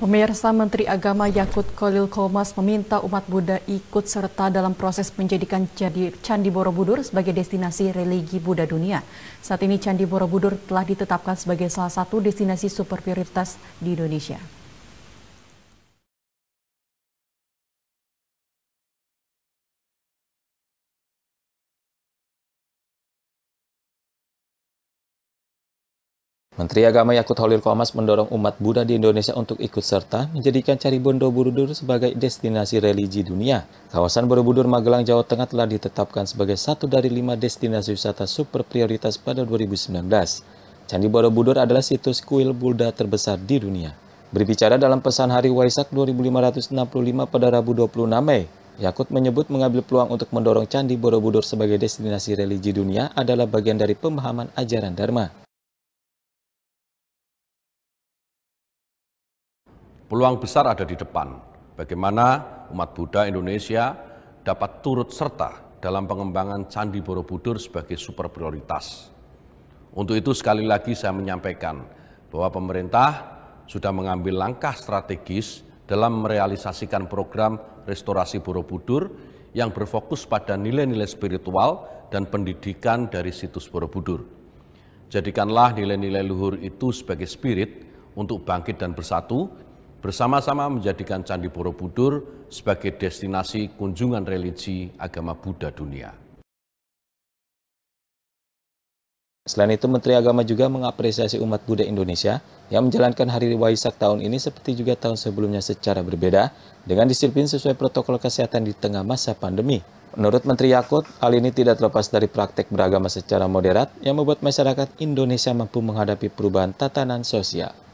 Pemirsa Menteri Agama Yakut Kolil Komas meminta umat Buddha ikut serta dalam proses menjadikan Candi Borobudur sebagai destinasi religi Buddha dunia. Saat ini Candi Borobudur telah ditetapkan sebagai salah satu destinasi super prioritas di Indonesia. Menteri Agama Yakut Holil Komas mendorong umat Buddha di Indonesia untuk ikut serta menjadikan Cari Bondo Borobudur sebagai destinasi religi dunia. Kawasan Borobudur Magelang Jawa Tengah telah ditetapkan sebagai satu dari lima destinasi wisata super prioritas pada 2019. Candi Borobudur adalah situs kuil Buddha terbesar di dunia. Berbicara dalam pesan Hari Waisak 2565 pada Rabu 26 Mei, Yakut menyebut mengambil peluang untuk mendorong Candi Borobudur sebagai destinasi religi dunia adalah bagian dari pemahaman ajaran Dharma. Peluang besar ada di depan. Bagaimana umat Buddha Indonesia dapat turut serta dalam pengembangan Candi Borobudur sebagai super prioritas. Untuk itu sekali lagi saya menyampaikan bahwa pemerintah sudah mengambil langkah strategis dalam merealisasikan program restorasi Borobudur yang berfokus pada nilai-nilai spiritual dan pendidikan dari situs Borobudur. Jadikanlah nilai-nilai luhur itu sebagai spirit untuk bangkit dan bersatu bersama-sama menjadikan Candi Borobudur sebagai destinasi kunjungan religi agama Buddha dunia. Selain itu, Menteri Agama juga mengapresiasi umat Buddha Indonesia yang menjalankan Hari Waisak tahun ini seperti juga tahun sebelumnya secara berbeda dengan disiplin sesuai protokol kesehatan di tengah masa pandemi. Menurut Menteri Yakut, hal ini tidak terlepas dari praktek beragama secara moderat yang membuat masyarakat Indonesia mampu menghadapi perubahan tatanan sosial.